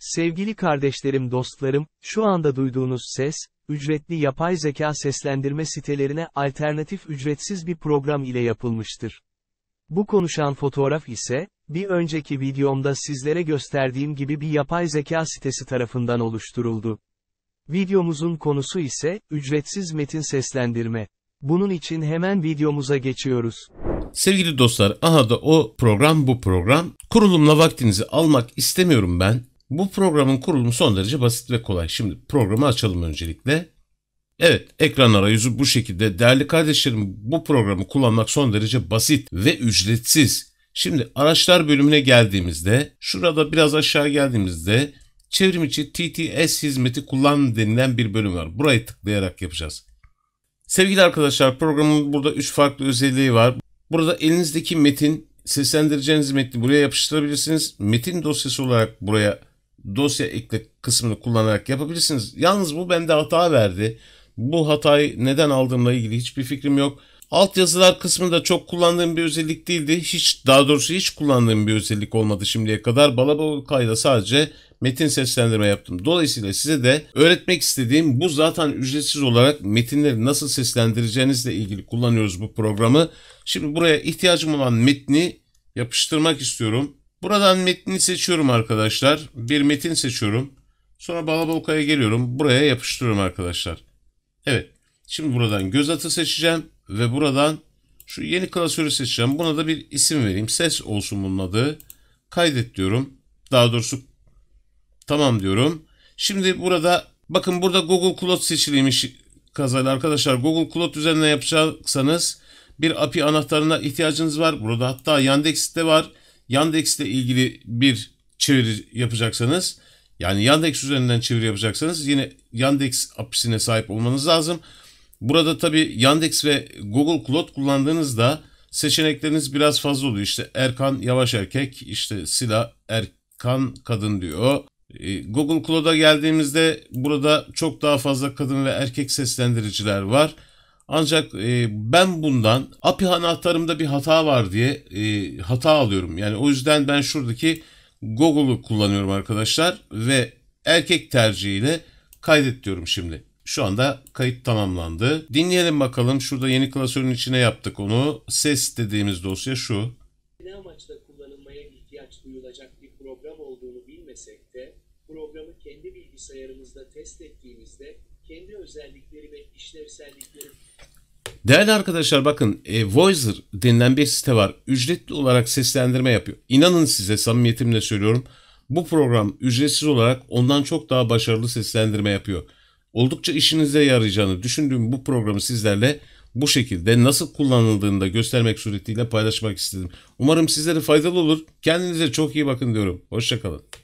Sevgili kardeşlerim dostlarım, şu anda duyduğunuz ses, ücretli yapay zeka seslendirme sitelerine alternatif ücretsiz bir program ile yapılmıştır. Bu konuşan fotoğraf ise, bir önceki videomda sizlere gösterdiğim gibi bir yapay zeka sitesi tarafından oluşturuldu. Videomuzun konusu ise, ücretsiz metin seslendirme. Bunun için hemen videomuza geçiyoruz. Sevgili dostlar, aha da o program bu program. Kurulumla vaktinizi almak istemiyorum ben. Bu programın kurulumu son derece basit ve kolay. Şimdi programı açalım öncelikle. Evet, ekran arayüzü bu şekilde. Değerli kardeşlerim, bu programı kullanmak son derece basit ve ücretsiz. Şimdi araçlar bölümüne geldiğimizde, şurada biraz aşağı geldiğimizde çevrim içi TTS hizmeti kullan denilen bir bölüm var. Burayı tıklayarak yapacağız. Sevgili arkadaşlar, programın burada 3 farklı özelliği var. Burada elinizdeki metin, seslendireceğiniz metni buraya yapıştırabilirsiniz. Metin dosyası olarak buraya dosya ekle kısmını kullanarak yapabilirsiniz. Yalnız bu bende hata verdi. Bu hatayı neden aldığımla ilgili hiçbir fikrim yok. Altyazılar kısmında çok kullandığım bir özellik değildi. Hiç daha doğrusu hiç kullandığım bir özellik olmadı şimdiye kadar. Balabaloka'yla sadece metin seslendirme yaptım. Dolayısıyla size de öğretmek istediğim bu zaten ücretsiz olarak metinleri nasıl seslendireceğinizle ilgili kullanıyoruz bu programı. Şimdi buraya ihtiyacım olan metni yapıştırmak istiyorum. Buradan metni seçiyorum arkadaşlar. Bir metin seçiyorum. Sonra Balabaluka'ya geliyorum. Buraya yapıştırıyorum arkadaşlar. Evet. Şimdi buradan göz atı seçeceğim. Ve buradan şu yeni klasörü seçeceğim. Buna da bir isim vereyim. Ses olsun bunun adı. Kaydet diyorum. Daha doğrusu tamam diyorum. Şimdi burada bakın burada Google Cloud seçiliymiş kazayla arkadaşlar. Google Cloud üzerinden yapacaksanız bir API anahtarına ihtiyacınız var. Burada hatta Yandex'te var. Yandex ile ilgili bir çeviri yapacaksanız yani Yandex üzerinden çeviri yapacaksanız yine Yandex apisine sahip olmanız lazım. Burada tabi Yandex ve Google Cloud kullandığınızda seçenekleriniz biraz fazla oluyor. İşte Erkan Yavaş Erkek, işte Sila Erkan Kadın diyor. E, Google Cloud'a geldiğimizde burada çok daha fazla kadın ve erkek seslendiriciler var. Ancak e, ben bundan API anahtarımda bir hata var diye e, hata alıyorum. Yani o yüzden ben şuradaki Google'u kullanıyorum arkadaşlar ve erkek tercihiyle kaydet diyorum şimdi. Şu anda kayıt tamamlandı. Dinleyelim bakalım. Şurada yeni klasörün içine yaptık onu. Ses dediğimiz dosya şu. Ne amaçla kullanılmaya ihtiyaç duyulacak bir program olduğunu bilmesek de programı kendi bilgisayarımızda test ettiğimizde kendi özellikleri ve işlevsellikleri Değerli arkadaşlar bakın e, Voicer denilen bir site var. Ücretli olarak seslendirme yapıyor. İnanın size samimiyetimle söylüyorum. Bu program ücretsiz olarak ondan çok daha başarılı seslendirme yapıyor. Oldukça işinize yarayacağını düşündüğüm bu programı sizlerle bu şekilde nasıl kullanıldığını da göstermek suretiyle paylaşmak istedim. Umarım sizlere faydalı olur. Kendinize çok iyi bakın diyorum. Hoşçakalın.